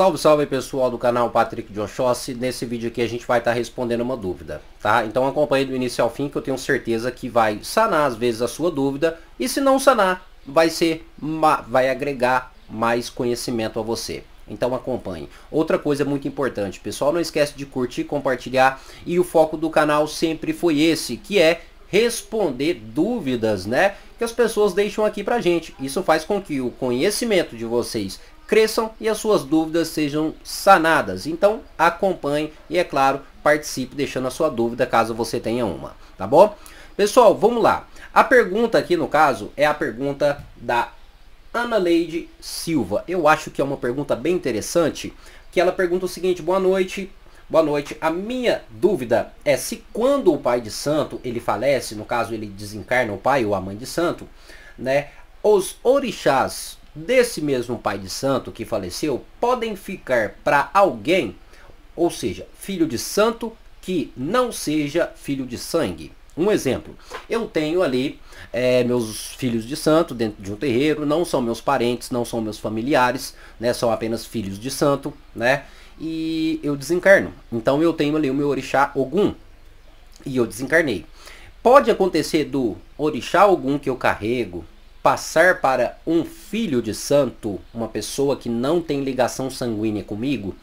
Salve, salve pessoal do canal Patrick de Oxóssi. Nesse vídeo aqui a gente vai estar tá respondendo uma dúvida, tá? Então acompanhe do início ao fim que eu tenho certeza que vai sanar às vezes a sua dúvida e se não sanar, vai ser vai agregar mais conhecimento a você. Então acompanhe. Outra coisa muito importante, pessoal, não esquece de curtir, compartilhar e o foco do canal sempre foi esse, que é responder dúvidas, né? Que as pessoas deixam aqui pra gente. Isso faz com que o conhecimento de vocês cresçam e as suas dúvidas sejam sanadas. Então acompanhe e é claro, participe deixando a sua dúvida caso você tenha uma, tá bom? Pessoal, vamos lá. A pergunta aqui no caso é a pergunta da Ana Leide Silva. Eu acho que é uma pergunta bem interessante, que ela pergunta o seguinte: "Boa noite, Boa noite. A minha dúvida é se quando o pai de santo ele falece, no caso ele desencarna o pai ou a mãe de santo, né? Os orixás desse mesmo pai de santo que faleceu podem ficar para alguém, ou seja, filho de santo que não seja filho de sangue. Um exemplo, eu tenho ali é, meus filhos de santo dentro de um terreiro, não são meus parentes, não são meus familiares, né, são apenas filhos de santo, né? E eu desencarno. Então eu tenho ali o meu orixá Ogum e eu desencarnei. Pode acontecer do orixá Ogum que eu carrego, passar para um filho de santo, uma pessoa que não tem ligação sanguínea comigo?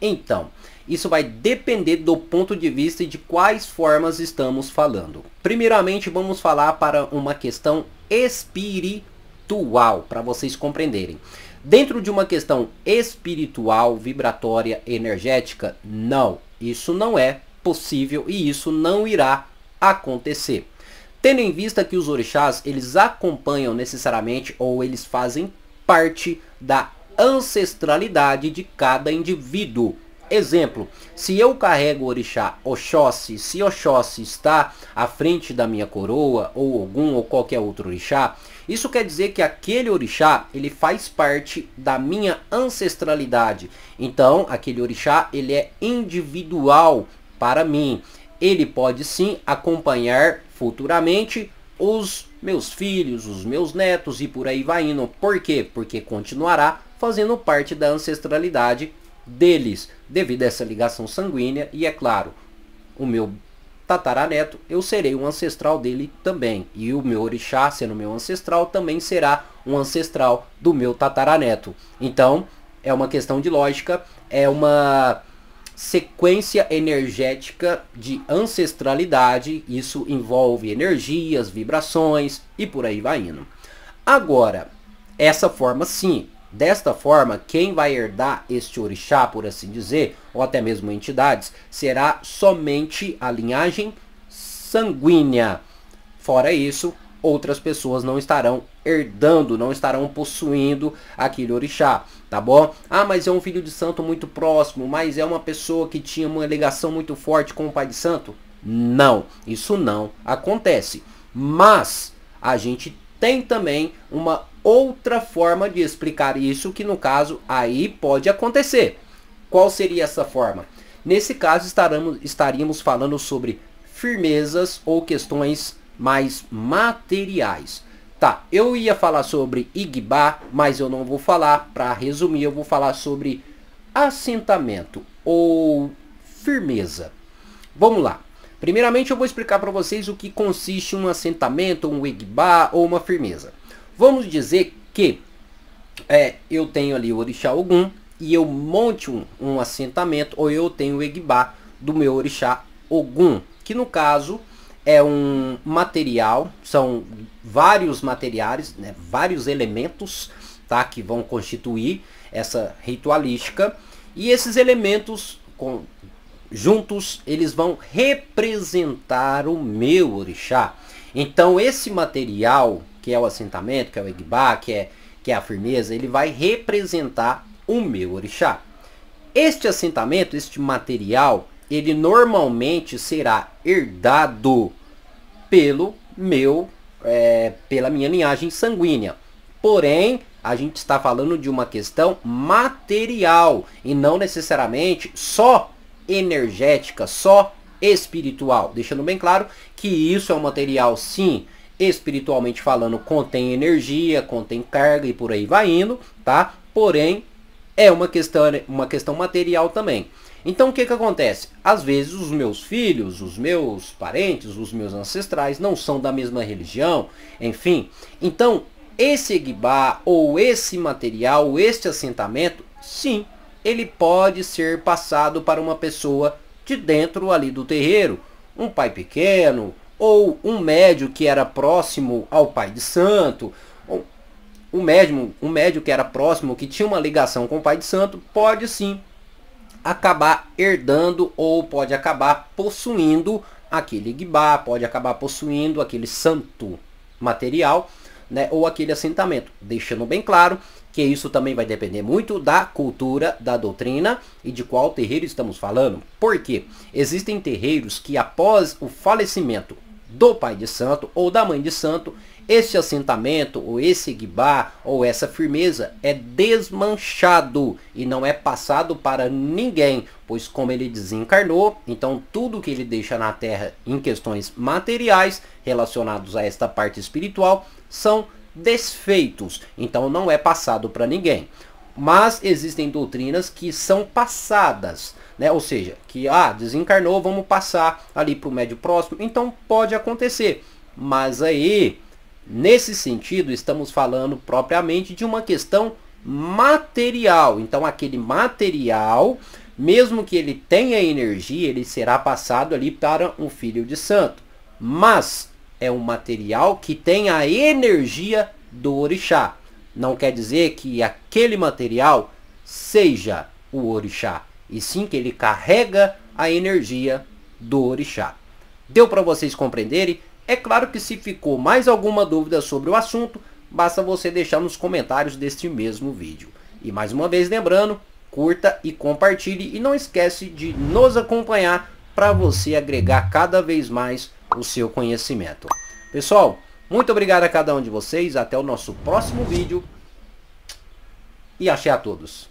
Então, isso vai depender do ponto de vista e de quais formas estamos falando. Primeiramente, vamos falar para uma questão espiritual, para vocês compreenderem. Dentro de uma questão espiritual, vibratória, energética, não. Isso não é possível e isso não irá acontecer. Tendo em vista que os orixás, eles acompanham necessariamente ou eles fazem parte da ancestralidade de cada indivíduo. Exemplo, se eu carrego o orixá Oxóssi, se Oxóssi está à frente da minha coroa, ou algum ou qualquer outro orixá, isso quer dizer que aquele orixá, ele faz parte da minha ancestralidade. Então, aquele orixá, ele é individual para mim. Ele pode sim acompanhar futuramente os meus filhos, os meus netos e por aí vai indo. Por quê? Porque continuará fazendo parte da ancestralidade deles, devido a essa ligação sanguínea e é claro, o meu tataraneto, eu serei um ancestral dele também. E o meu orixá, sendo meu ancestral, também será um ancestral do meu tataraneto. Então, é uma questão de lógica, é uma sequência energética de ancestralidade. Isso envolve energias, vibrações e por aí vai indo. Agora, essa forma sim. Desta forma, quem vai herdar este orixá, por assim dizer, ou até mesmo entidades, será somente a linhagem sanguínea. Fora isso, outras pessoas não estarão herdando, não estarão possuindo aquele orixá, tá bom? Ah, mas é um filho de santo muito próximo, mas é uma pessoa que tinha uma ligação muito forte com o pai de santo? Não, isso não acontece. Mas a gente tem também uma outra forma de explicar isso que no caso aí pode acontecer. Qual seria essa forma? Nesse caso estaremos, estaríamos falando sobre firmezas ou questões mais materiais. Tá, eu ia falar sobre Igba, mas eu não vou falar. Para resumir, eu vou falar sobre assentamento ou firmeza. Vamos lá. Primeiramente, eu vou explicar para vocês o que consiste um assentamento, um Igba ou uma firmeza. Vamos dizer que é, eu tenho ali o Orixá Ogum e eu monte um, um assentamento ou eu tenho o Igba do meu Orixá Ogum, que no caso é um material, são vários materiais, né, vários elementos tá, que vão constituir essa ritualística. E esses elementos com, juntos eles vão representar o meu orixá. Então esse material, que é o assentamento, que é o Egba, que é, que é a firmeza, ele vai representar o meu orixá. Este assentamento, este material, ele normalmente será herdado pelo meu, é, pela minha linhagem sanguínea. Porém, a gente está falando de uma questão material e não necessariamente só energética, só espiritual. Deixando bem claro que isso é um material, sim, espiritualmente falando, contém energia, contém carga e por aí vai indo, tá? Porém, é uma questão, uma questão material também. Então o que, que acontece? Às vezes os meus filhos, os meus parentes, os meus ancestrais não são da mesma religião, enfim. Então esse guibá ou esse material, ou este assentamento, sim, ele pode ser passado para uma pessoa de dentro ali do terreiro. Um pai pequeno, ou um médio que era próximo ao pai de santo, ou um médium, um médio que era próximo, que tinha uma ligação com o pai de santo, pode sim acabar herdando ou pode acabar possuindo aquele guibá, pode acabar possuindo aquele santo material, né, ou aquele assentamento. Deixando bem claro que isso também vai depender muito da cultura, da doutrina e de qual terreiro estamos falando. Porque existem terreiros que após o falecimento do pai de santo ou da mãe de santo, esse assentamento, ou esse guibá ou essa firmeza é desmanchado e não é passado para ninguém, pois como ele desencarnou, então tudo que ele deixa na terra em questões materiais relacionados a esta parte espiritual são desfeitos, então não é passado para ninguém. Mas existem doutrinas que são passadas, né? Ou seja, que ah, desencarnou, vamos passar ali para o médio próximo. Então pode acontecer. Mas aí Nesse sentido, estamos falando propriamente de uma questão material. Então, aquele material, mesmo que ele tenha energia, ele será passado ali para um filho de santo. Mas é um material que tem a energia do orixá. Não quer dizer que aquele material seja o orixá, e sim que ele carrega a energia do orixá. Deu para vocês compreenderem? É claro que se ficou mais alguma dúvida sobre o assunto, basta você deixar nos comentários deste mesmo vídeo. E mais uma vez lembrando, curta e compartilhe e não esquece de nos acompanhar para você agregar cada vez mais o seu conhecimento. Pessoal, muito obrigado a cada um de vocês, até o nosso próximo vídeo e axé a todos.